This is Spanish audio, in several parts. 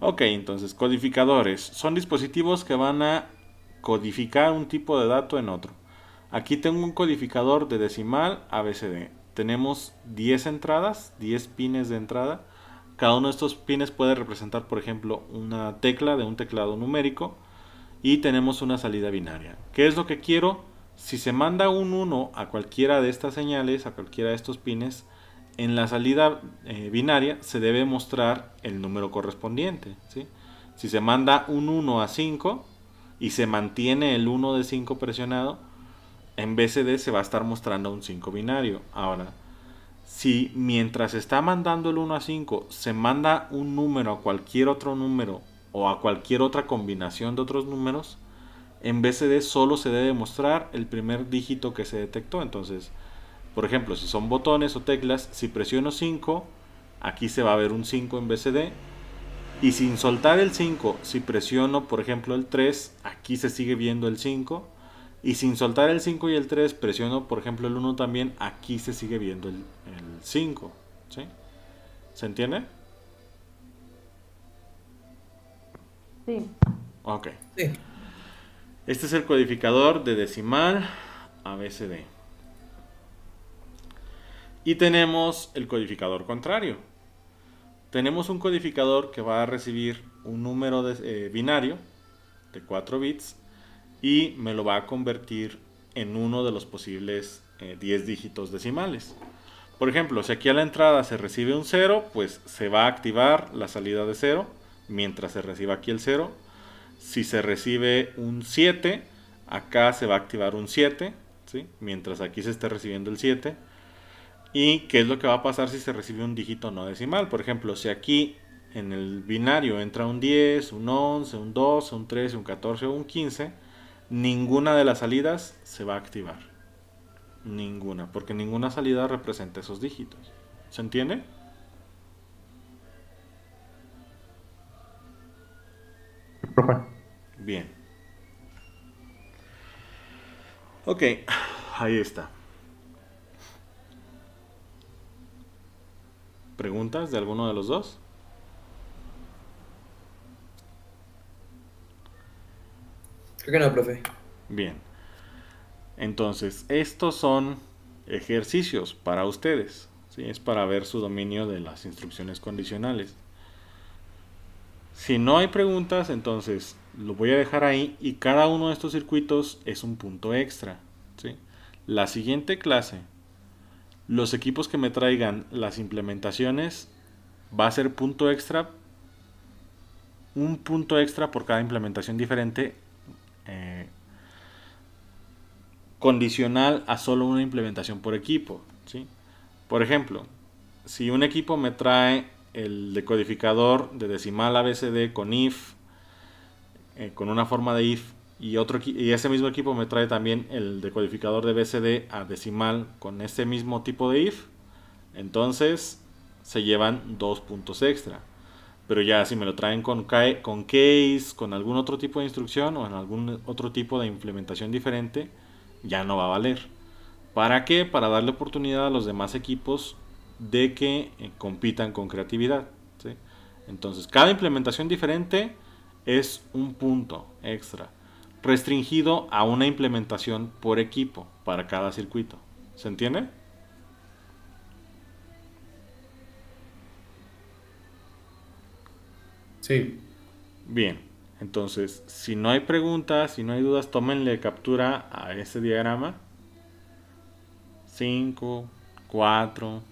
Ok, entonces codificadores son dispositivos que van a codificar un tipo de dato en otro. Aquí tengo un codificador de decimal ABCD. Tenemos 10 entradas, 10 pines de entrada. Cada uno de estos pines puede representar, por ejemplo, una tecla de un teclado numérico y tenemos una salida binaria. ¿Qué es lo que quiero? Si se manda un 1 a cualquiera de estas señales, a cualquiera de estos pines, en la salida eh, binaria se debe mostrar el número correspondiente. Si se manda un 1 a 5 y se mantiene el 1 de 5 presionado, en BCD se va a estar mostrando un 5 binario. Ahora, si mientras está mandando el 1 a 5 se manda un número a cualquier otro número o a cualquier otra combinación de otros números, en BCD solo se debe mostrar el primer dígito que se detectó. Entonces, por ejemplo, si son botones o teclas, si presiono 5, aquí se va a ver un 5 en BCD. Y sin soltar el 5, si presiono, por ejemplo, el 3, aquí se sigue viendo el 5. Y sin soltar el 5 y el 3, presiono, por ejemplo, el 1 también, aquí se sigue viendo el, 5. ¿sí? ¿Se entiende? Sí. Ok. Este es el codificador de decimal a BCD. Y tenemos el codificador contrario. Tenemos un codificador que va a recibir un número de, eh, binario de 4 bits y me lo va a convertir en uno de los posibles 10 eh, dígitos decimales. Por ejemplo, si aquí a la entrada se recibe un 0, pues se va a activar la salida de 0 mientras se reciba aquí el 0. Si se recibe un 7, acá se va a activar un 7, ¿sí? mientras aquí se esté recibiendo el 7 y qué es lo que va a pasar si se recibe un dígito no decimal. Por ejemplo, si aquí en el binario entra un 10, un 11, un 12, un 13, un 14 o un 15, ninguna de las salidas se va a activar. Ninguna, porque ninguna salida representa esos dígitos. ¿Se entiende? Bien. Ok, ahí está. ¿Preguntas de alguno de los dos? Creo que no, profe. Bien. Entonces, estos son ejercicios para ustedes. ¿sí? Es para ver su dominio de las instrucciones condicionales. Si no hay preguntas, entonces lo voy a dejar ahí y cada uno de estos circuitos es un punto extra. ¿sí? La siguiente clase los equipos que me traigan las implementaciones va a ser punto extra, un punto extra por cada implementación diferente, eh, condicional a solo una implementación por equipo. ¿sí? Por ejemplo, si un equipo me trae el decodificador de decimal ABCD con if, eh, con una forma de if y, otro, y ese mismo equipo me trae también el decodificador de BCD a decimal con ese mismo tipo de if. Entonces se llevan dos puntos extra. Pero ya si me lo traen con, con case, con algún otro tipo de instrucción o en algún otro tipo de implementación diferente, ya no va a valer. ¿Para qué? Para darle oportunidad a los demás equipos de que eh, compitan con creatividad. Entonces, cada implementación diferente es un punto extra restringido a una implementación por equipo para cada circuito. ¿Se entiende? Sí. Bien, entonces, si no hay preguntas, si no hay dudas, tómenle captura a este diagrama. 5, 4,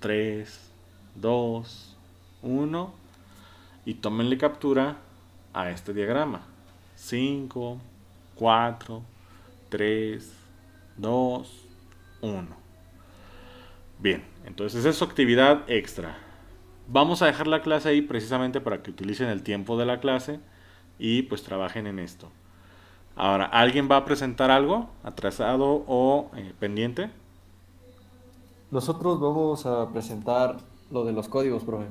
3, 2, 1. Y tómenle captura a este diagrama. 5, 4, 3, 2, 1. Bien, entonces es su actividad extra. Vamos a dejar la clase ahí precisamente para que utilicen el tiempo de la clase y pues trabajen en esto. Ahora, ¿alguien va a presentar algo atrasado o eh, pendiente? Nosotros vamos a presentar lo de los códigos, profe.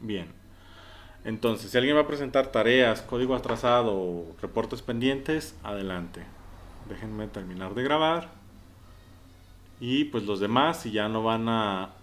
Bien, entonces, si alguien va a presentar tareas, código atrasado o reportes pendientes, adelante. Déjenme terminar de grabar. Y pues los demás, si ya no van a